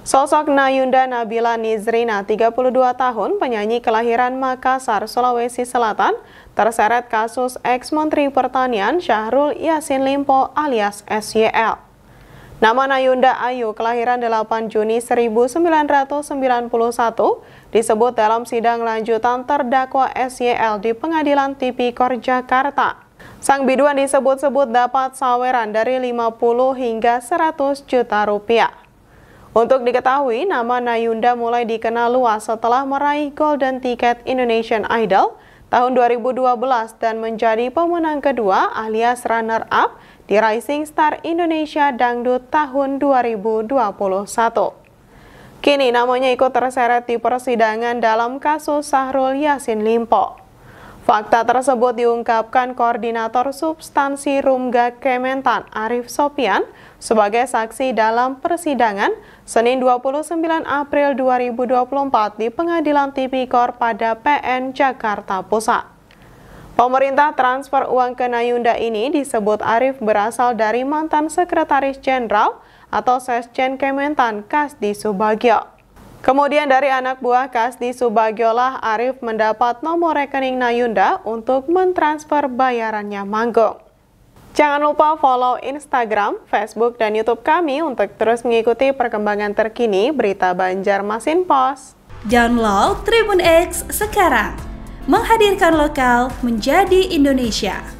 Sosok Nayunda Nabila Nizrina, 32 tahun, penyanyi kelahiran Makassar, Sulawesi Selatan, terseret kasus ex-menteri pertanian Syahrul Yasin Limpo alias SYL. Nama Nayunda Ayu, kelahiran 8 Juni 1991, disebut dalam sidang lanjutan terdakwa SYL di Pengadilan Tipikor Jakarta. Sang biduan disebut-sebut dapat saweran dari 50 hingga 100 juta rupiah. Untuk diketahui, nama Nayunda mulai dikenal luas setelah meraih Golden Ticket Indonesian Idol tahun 2012 dan menjadi pemenang kedua alias runner-up di Rising Star Indonesia Dangdut tahun 2021. Kini namanya ikut terseret di persidangan dalam kasus Sahrul Yasin Limpo. Fakta tersebut diungkapkan Koordinator Substansi Rumga Kementan Arif Sopian sebagai saksi dalam persidangan Senin 29 April 2024 di Pengadilan Tipikor pada PN Jakarta Pusat. Pemerintah transfer uang ke Nayunda ini disebut Arif berasal dari mantan Sekretaris Jenderal atau Sesjen Kementan Kasdi Subagio. Kemudian dari anak buah Kasdi Subagiolah, Arif mendapat nomor rekening Nayunda untuk mentransfer bayarannya manggung. Jangan lupa follow Instagram, Facebook, dan Youtube kami untuk terus mengikuti perkembangan terkini berita Banjarmasin Pos. Download Tribun X sekarang, menghadirkan lokal menjadi Indonesia.